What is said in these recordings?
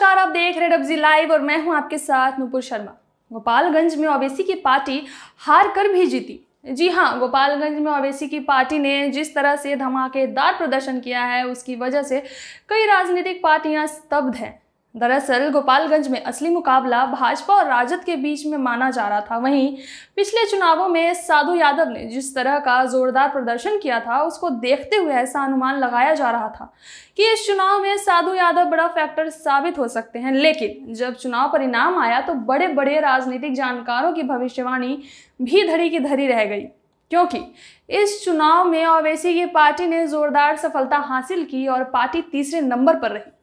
नमस्कार आप देख रहे डब्जी लाइव और मैं हूं आपके साथ नुपुर शर्मा गोपालगंज में ओबीसी की पार्टी हार कर भी जीती जी हां गोपालगंज में ओवैसी की पार्टी ने जिस तरह से धमाकेदार प्रदर्शन किया है उसकी वजह से कई राजनीतिक पार्टियां स्तब्ध हैं दरअसल गोपालगंज में असली मुकाबला भाजपा और राजद के बीच में माना जा रहा था वहीं पिछले चुनावों में साधु यादव ने जिस तरह का जोरदार प्रदर्शन किया था उसको देखते हुए ऐसा अनुमान लगाया जा रहा था कि इस चुनाव में साधु यादव बड़ा फैक्टर साबित हो सकते हैं लेकिन जब चुनाव परिणाम आया तो बड़े बड़े राजनीतिक जानकारों की भविष्यवाणी भी धड़ी की धरी रह गई क्योंकि इस चुनाव में ओवैसी की पार्टी ने जोरदार सफलता हासिल की और पार्टी तीसरे नंबर पर रही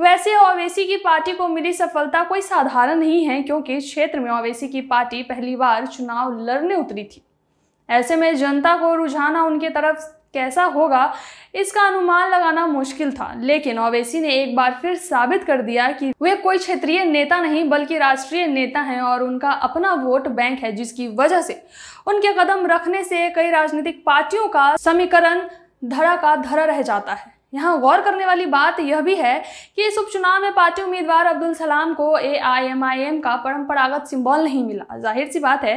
वैसे ओवैसी की पार्टी को मिली सफलता कोई साधारण नहीं है क्योंकि क्षेत्र में ओवैसी की पार्टी पहली बार चुनाव लड़ने उतरी थी ऐसे में जनता को रुझाना उनके तरफ कैसा होगा इसका अनुमान लगाना मुश्किल था लेकिन ओवैसी ने एक बार फिर साबित कर दिया कि वे कोई क्षेत्रीय नेता नहीं बल्कि राष्ट्रीय नेता हैं और उनका अपना वोट बैंक है जिसकी वजह से उनके कदम रखने से कई राजनीतिक पार्टियों का समीकरण धड़ा का धरा रह जाता है यहाँ गौर करने वाली बात यह भी है कि इस उपचुनाव में पार्टी उम्मीदवार अब्दुल सलाम को ए आई एम आई एम का परंपरागत सिंबल नहीं मिला जाहिर सी बात है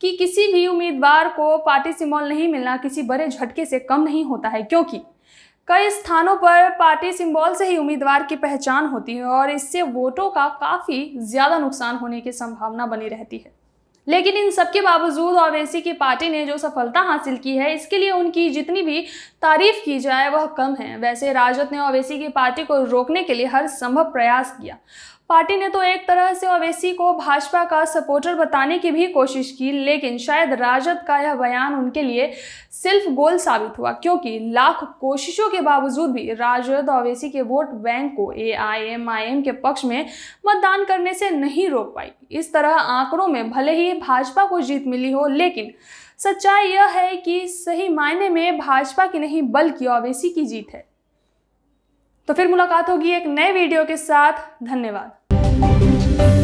कि किसी भी उम्मीदवार को पार्टी सिंबल नहीं मिलना किसी बड़े झटके से कम नहीं होता है क्योंकि कई स्थानों पर पार्टी सिंबल से ही उम्मीदवार की पहचान होती है और इससे वोटों का काफ़ी ज़्यादा नुकसान होने की संभावना बनी रहती है लेकिन इन सब के बावजूद ओवैसी की पार्टी ने जो सफलता हासिल की है इसके लिए उनकी जितनी भी तारीफ की जाए वह कम है वैसे राजद ने ओवैसी की पार्टी को रोकने के लिए हर संभव प्रयास किया पार्टी ने तो एक तरह से ओवैसी को भाजपा का सपोर्टर बताने की भी कोशिश की लेकिन शायद राजद का यह बयान उनके लिए सिर्फ गोल साबित हुआ क्योंकि लाख कोशिशों के बावजूद भी राजद ओवैसी के वोट बैंक को एआईएमआईएम के पक्ष में मतदान करने से नहीं रोक पाई इस तरह आंकड़ों में भले ही भाजपा को जीत मिली हो लेकिन सच्चाई यह है कि सही मायने में भाजपा की नहीं बल्कि ओवैसी की जीत है तो फिर मुलाकात होगी एक नए वीडियो के साथ धन्यवाद Thank you.